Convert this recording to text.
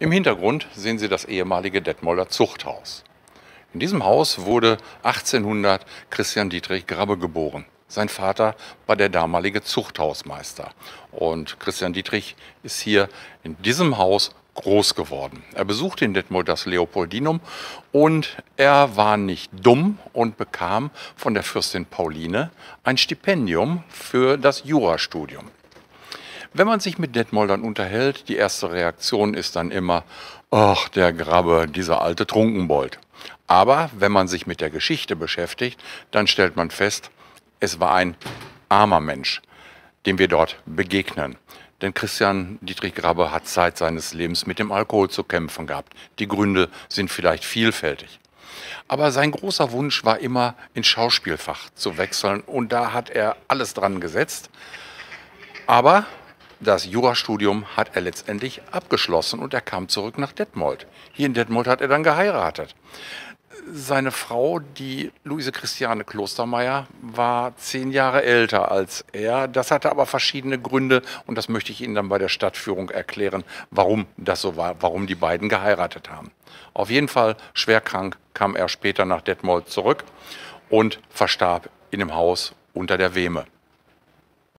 Im Hintergrund sehen Sie das ehemalige Detmolder Zuchthaus. In diesem Haus wurde 1800 Christian Dietrich Grabbe geboren. Sein Vater war der damalige Zuchthausmeister. Und Christian Dietrich ist hier in diesem Haus groß geworden. Er besuchte in Detmold das Leopoldinum und er war nicht dumm und bekam von der Fürstin Pauline ein Stipendium für das Jurastudium. Wenn man sich mit Detmold dann unterhält, die erste Reaktion ist dann immer, ach, der Grabbe, dieser alte Trunkenbold. Aber wenn man sich mit der Geschichte beschäftigt, dann stellt man fest, es war ein armer Mensch, dem wir dort begegnen. Denn Christian Dietrich Grabbe hat Zeit seines Lebens mit dem Alkohol zu kämpfen gehabt. Die Gründe sind vielleicht vielfältig. Aber sein großer Wunsch war immer, ins Schauspielfach zu wechseln. Und da hat er alles dran gesetzt. Aber das Jurastudium hat er letztendlich abgeschlossen und er kam zurück nach Detmold. Hier in Detmold hat er dann geheiratet. Seine Frau, die Luise Christiane Klostermeier, war zehn Jahre älter als er. Das hatte aber verschiedene Gründe und das möchte ich Ihnen dann bei der Stadtführung erklären, warum das so war, warum die beiden geheiratet haben. Auf jeden Fall schwerkrank kam er später nach Detmold zurück und verstarb in dem Haus unter der Weme.